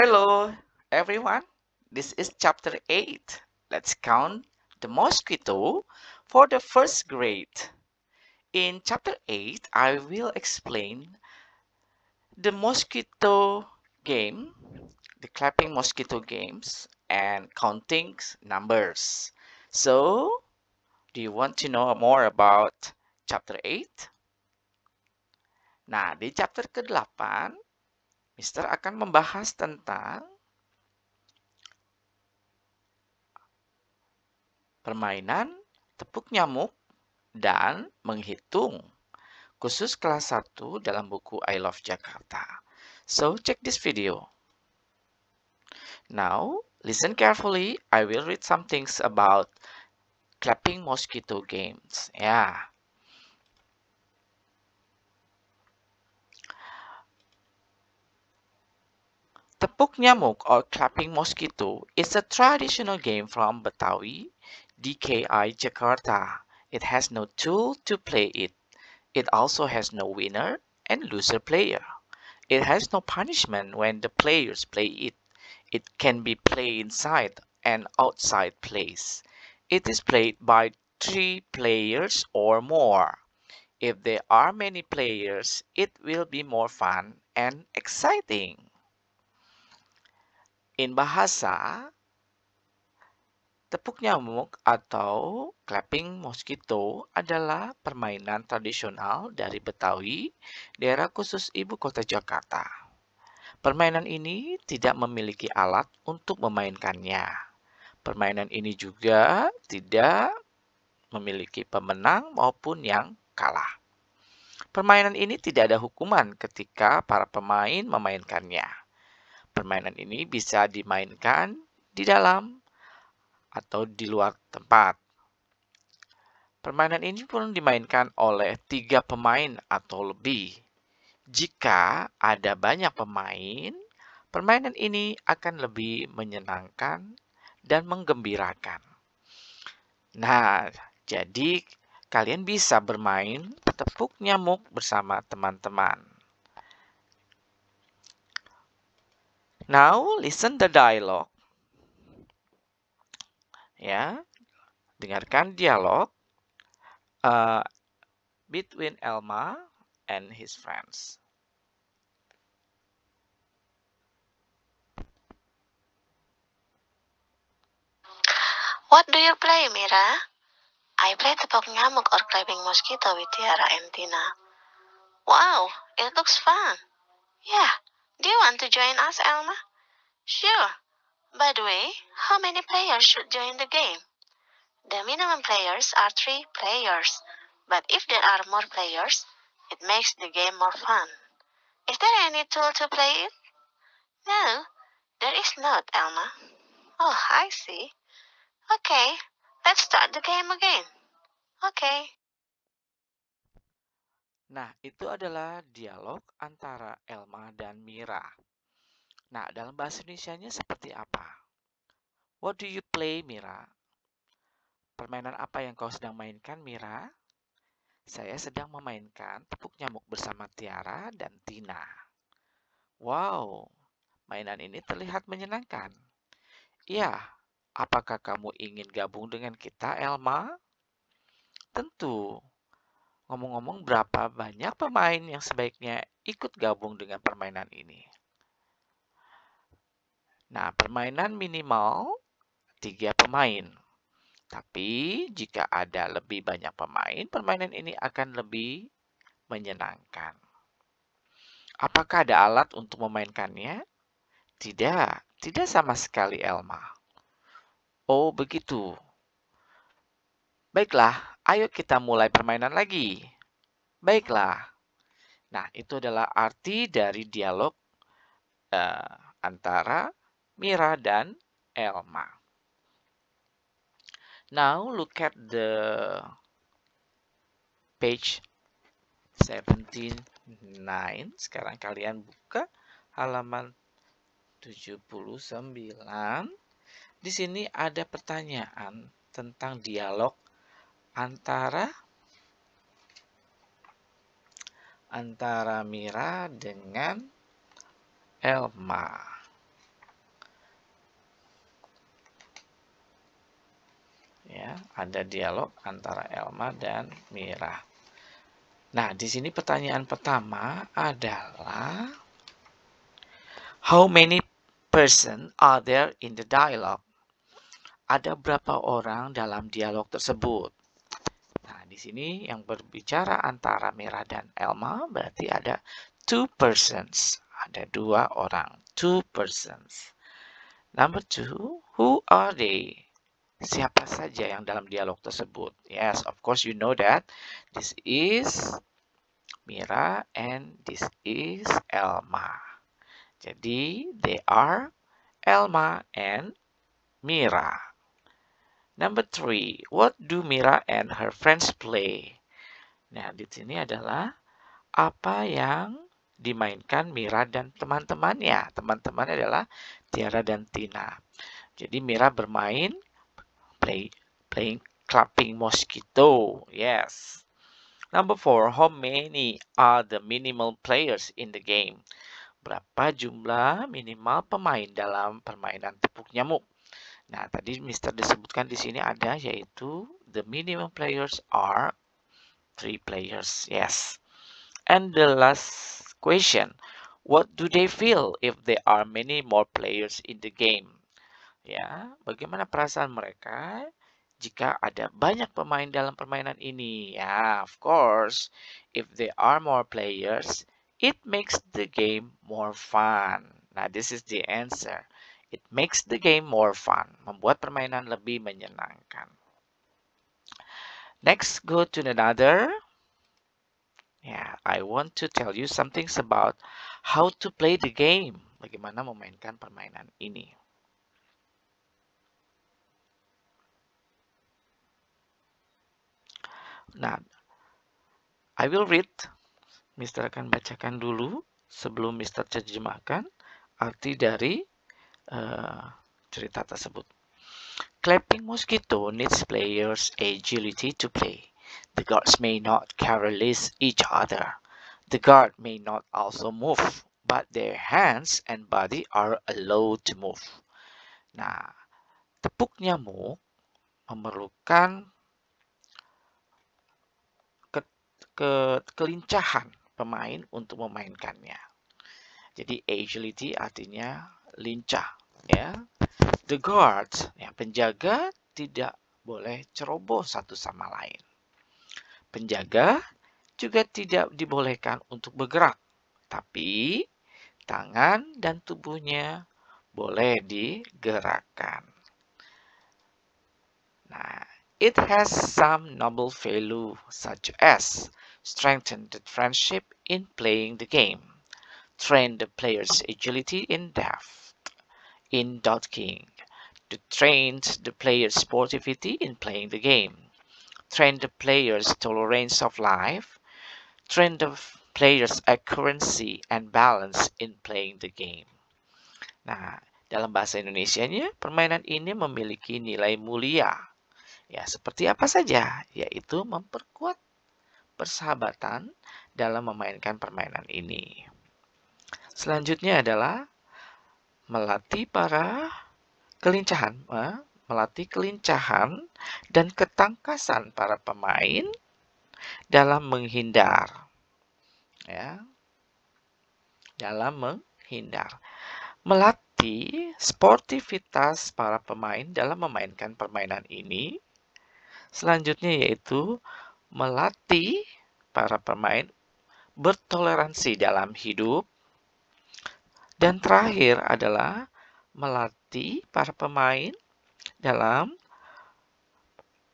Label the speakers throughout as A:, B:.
A: Hello everyone, this is chapter 8. Let's count the mosquito for the first grade. In chapter 8, I will explain the mosquito game, the clapping mosquito games, and counting numbers. So, do you want to know more about chapter 8? Nah, di chapter ke-8, Mister akan membahas tentang permainan tepuk nyamuk dan menghitung khusus kelas 1 dalam buku I Love Jakarta. So check this video. Now listen carefully. I will read some things about clapping mosquito games. Yeah. The nyamuk or clapping mosquito is a traditional game from Batawi, DKI Jakarta. It has no tool to play it. It also has no winner and loser player. It has no punishment when the players play it. It can be played inside and outside place. It is played by three players or more. If there are many players, it will be more fun and exciting. In bahasa, tepuk nyamuk atau clapping mosquito adalah permainan tradisional dari Betawi, daerah khusus ibu kota Jakarta. Permainan ini tidak memiliki alat untuk memainkannya. Permainan ini juga tidak memiliki pemenang maupun yang kalah. Permainan ini tidak ada hukuman ketika para pemain memainkannya permainan ini bisa dimainkan di dalam atau di luar tempat. Permainan ini pun dimainkan oleh tiga pemain atau lebih. Jika ada banyak pemain, permainan ini akan lebih menyenangkan dan menggembirakan. Nah, jadi kalian bisa bermain tepuk nyamuk bersama teman-teman. Now listen the dialogue. Ya, dengarkan dialog uh, between Elma and his friends. What do you play, Mira? I play tepok nyamuk or climbing mosquito with Tiara and Tina. Wow, it looks fun. Yeah, Do you want to join us, Elma? Sure. By the way, how many players should join the game? The minimum players are three players, but if there are more players, it makes the game more fun. Is there any tool to play it? No, there is not, Elma. Oh, I see. Okay, let's start the game again. Okay. Nah, itu adalah dialog antara Elma dan Mira. Nah, dalam bahasa Indonesia-nya seperti apa? What do you play, Mira? Permainan apa yang kau sedang mainkan, Mira? Saya sedang memainkan tepuk nyamuk bersama Tiara dan Tina. Wow, mainan ini terlihat menyenangkan. Ya, apakah kamu ingin gabung dengan kita, Elma? Tentu. Ngomong-ngomong, berapa banyak pemain yang sebaiknya ikut gabung dengan permainan ini. Nah, permainan minimal tiga pemain. Tapi jika ada lebih banyak pemain, permainan ini akan lebih menyenangkan. Apakah ada alat untuk memainkannya? Tidak, tidak sama sekali Elma. Oh, begitu. Baiklah, ayo kita mulai permainan lagi. Baiklah. Nah, itu adalah arti dari dialog uh, antara Mira dan Elma. Now look at the page 79. Sekarang kalian buka halaman 79. Di sini ada pertanyaan tentang dialog antara antara Mira dengan Elma. Ya, ada dialog antara Elma dan Mira. Nah, di sini pertanyaan pertama adalah How many person are there in the dialogue? Ada berapa orang dalam dialog tersebut? di sini yang berbicara antara Mira dan Elma berarti ada two persons. Ada dua orang, two persons. Number two, who are they? Siapa saja yang dalam dialog tersebut? Yes, of course you know that. This is Mira and this is Elma. Jadi, they are Elma and Mira. Number three, what do Mira and her friends play? Nah, di sini adalah apa yang dimainkan Mira dan teman-temannya. Teman-temannya adalah Tiara dan Tina. Jadi Mira bermain play playing clapping mosquito. Yes. Number four, how many are the minimal players in the game? Berapa jumlah minimal pemain dalam permainan tepuk nyamuk? Nah, tadi Mister disebutkan di sini ada yaitu the minimum players are three players. Yes. And the last question, what do they feel if there are many more players in the game? Ya, bagaimana perasaan mereka jika ada banyak pemain dalam permainan ini? Ya, of course, if there are more players, it makes the game more fun. Nah, this is the answer. It makes the game more fun, membuat permainan lebih menyenangkan. Next, go to another. Yeah, I want to tell you something about how to play the game. Bagaimana memainkan permainan ini. Nah, I will read. Mister akan bacakan dulu sebelum Mister terjemahkan arti dari Eh, cerita tersebut. Clapping mosquito needs players' agility to play. The guards may not careless each other. The guard may not also move, but their hands and body are allowed to move. Nah, tepuk nyamuk memerlukan ke, ke, kelincahan pemain untuk memainkannya. Jadi agility artinya lincah ya the guard ya penjaga tidak boleh ceroboh satu sama lain penjaga juga tidak dibolehkan untuk bergerak tapi tangan dan tubuhnya boleh digerakkan nah it has some noble value such as strengthen the friendship in playing the game train the player's agility in depth in dot king to train the player's sportivity in playing the game, train the player's tolerance of life, train the player's accuracy and balance in playing the game. Nah, dalam bahasa Indonesianya, permainan ini memiliki nilai mulia. Ya, seperti apa saja? Yaitu memperkuat persahabatan dalam memainkan permainan ini. Selanjutnya adalah melatih para kelincahan, eh, melatih kelincahan dan ketangkasan para pemain dalam menghindar. Ya. Dalam menghindar. Melatih sportivitas para pemain dalam memainkan permainan ini. Selanjutnya yaitu melatih para pemain bertoleransi dalam hidup dan terakhir adalah melatih para pemain dalam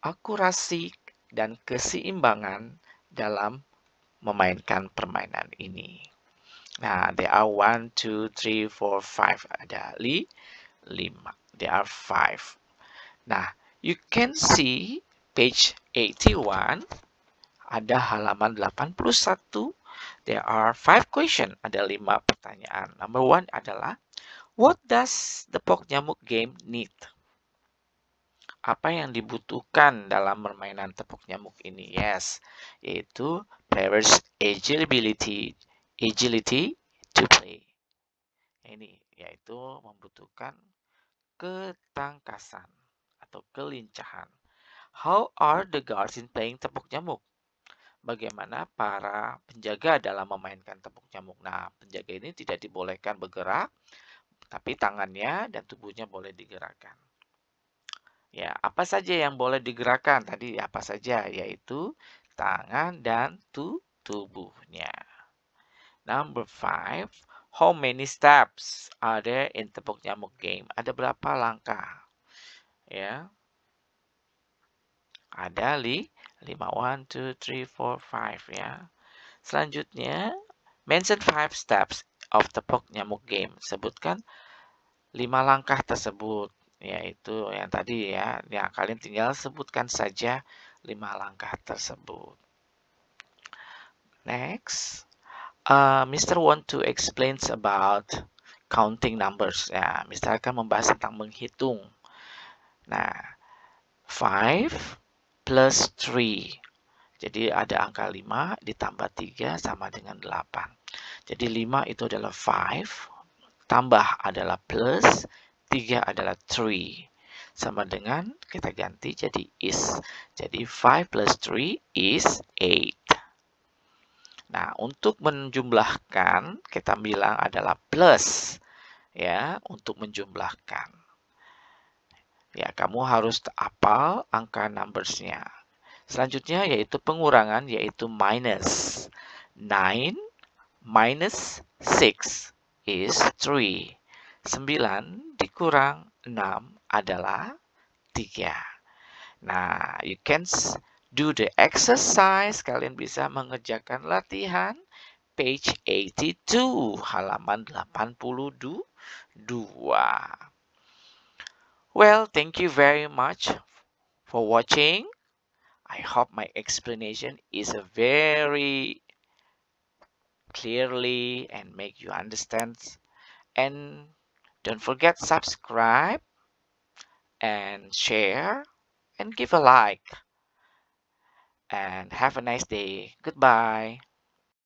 A: akurasi dan keseimbangan dalam memainkan permainan ini. Nah, there are one, two, three, four, five. Ada li, lima. There are five. Nah, you can see page 81. Ada halaman 81 There are five questions. Ada lima pertanyaan. Number one adalah, what does the pok nyamuk game need? Apa yang dibutuhkan dalam permainan tepuk nyamuk ini? Yes, yaitu players agility, agility to play. Ini yaitu membutuhkan ketangkasan atau kelincahan. How are the guards in playing tepuk nyamuk? bagaimana para penjaga dalam memainkan tepuk nyamuk. Nah, penjaga ini tidak dibolehkan bergerak, tapi tangannya dan tubuhnya boleh digerakkan. Ya, apa saja yang boleh digerakkan? Tadi apa saja? Yaitu tangan dan tu tubuhnya. Number five, how many steps are there in tepuk nyamuk game? Ada berapa langkah? Ya, ada li 5. 1, 2, 3, 4, 5 ya. Selanjutnya, mention 5 steps of the tepok nyamuk game. Sebutkan 5 langkah tersebut. Yaitu yang tadi ya. Ya, kalian tinggal sebutkan saja 5 langkah tersebut. Next, uh, Mr. want to explain about counting numbers. Ya, Mr. akan membahas tentang menghitung. Nah, 5 plus 3. Jadi ada angka 5 ditambah 3 sama dengan 8. Jadi 5 itu adalah 5, tambah adalah plus, 3 adalah 3. Sama dengan kita ganti jadi is. Jadi 5 plus 3 is 8. Nah, untuk menjumlahkan kita bilang adalah plus ya untuk menjumlahkan. Ya, kamu harus apal angka numbersnya. Selanjutnya yaitu pengurangan yaitu minus. 9 minus 6 is 3. 9 dikurang 6 adalah 3. Nah, you can do the exercise. Kalian bisa mengerjakan latihan page 82, halaman 82. Well, thank you very much for watching. I hope my explanation is a very clearly and make you understand. And don't forget subscribe and share and give a like. And have a nice day. Goodbye.